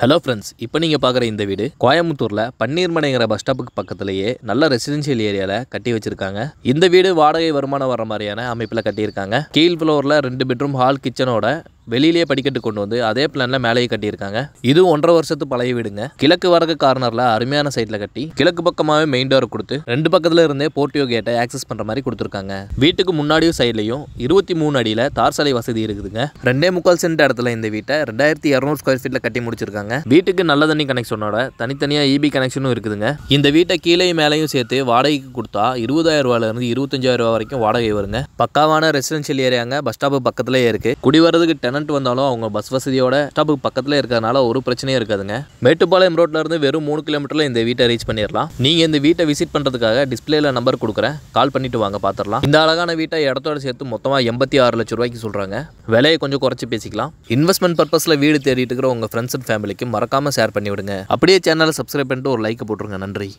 hello friends இப்போ நீங்கள் பார்க்குற இந்த வீடு கோயம்புத்தூரில் பன்னீர்மனைங்கிற பஸ் ஸ்டாப்புக்கு பக்கத்துலேயே நல்ல ரெசிடென்ஷியல் ஏரியாவில் கட்டி வச்சிருக்காங்க இந்த வீடு வாடகை வருமானம் வர மாதிரியான அமைப்பில் கட்டியிருக்காங்க கீழ் ஃப்ளோரில் ரெண்டு பெட்ரூம் ஹால் கிச்சனோட வெளியிலேயே படிக்கட்டு கொண்டு வந்து அதே பிளானில் மேலேயே கட்டியிருக்காங்க இது ஒன்றரை வருஷத்து பழைய வீடுங்க கிழக்கு வரக்கு கார்னரில் அருமையான சைட்ல கட்டி கிழக்கு பக்கமாகவே மெயின் டோர் கொடுத்து ரெண்டு பக்கத்தில் இருந்தே போர்ட்டியோ கேட்டை ஆக்சஸ் பண்ணுற மாதிரி கொடுத்துருக்காங்க வீட்டுக்கு முன்னாடியும் சைட்லையும் இருபத்தி மூணு அடியில் தார் சாலை வசதி இருக்குதுங்க ரெண்டே முக்கால் சென்ட் இடத்துல இந்த வீட்டை ரெண்டாயிரத்தி இரநூறு ஸ்கொயர் ஃபீட்ல கட்டி முடிச்சிருக்காங்க வீட்டுக்கு நல்ல தண்ணி கனெக்ஷனோட தனித்தனியாக இபி கனெக்ஷனும் இருக்குதுங்க இந்த வீட்டை கீழே மேலையும் சேர்த்து வாடகைக்கு கொடுத்தா இருபதாயிரம் இருந்து இருபத்தஞ்சாயிரம் ரூபா வரைக்கும் வாடகை வருங்க பக்காவான ரெசிடென்ஷியல் ஏரியாங்க பஸ் ஸ்டாப்பு பக்கத்துலேயே இருக்குது குடி வரதுக்கு கரண்ட் வந்தாலும் அவங்க பஸ் வசதியோட ஸ்டாப்புக்கு பக்கத்தில் இருக்கிறதுனால ஒரு பிரச்சனையும் இருக்காதுங்க மேட்டுப்பாளையம் ரோட்டில் இருந்து வெறும் மூணு கிலோமீட்டரில் இந்த வீட்டை ரீச் பண்ணிடலாம் நீங்கள் இந்த வீட்டை விசிட் பண்ணுறதுக்காக டிஸ்பிளேல நம்பர் கொடுக்குறேன் கால் பண்ணிட்டு வாங்க பார்த்துடலாம் இந்த அழகான வீட்டை இடத்தோட சேர்த்து மொத்தமாக எண்பத்தி ஆறு லட்ச ரூபாய்க்கு சொல்கிறாங்க விலையை கொஞ்சம் குறைச்சி பேசிக்கலாம் இன்வெஸ்ட்மெண்ட் பர்பஸில் வீடு தேடிட்டு இருக்கிற உங்கள் ஃப்ரெண்ட்ஸ் அண்ட் ஃபேமிலிக்கு மறக்காமல் ஷேர் பண்ணி விடுங்க அப்படியே சேனலை சப்ஸ்கிரைப் பண்ணிட்டு ஒரு லைக் போட்டுருங்க நன்றி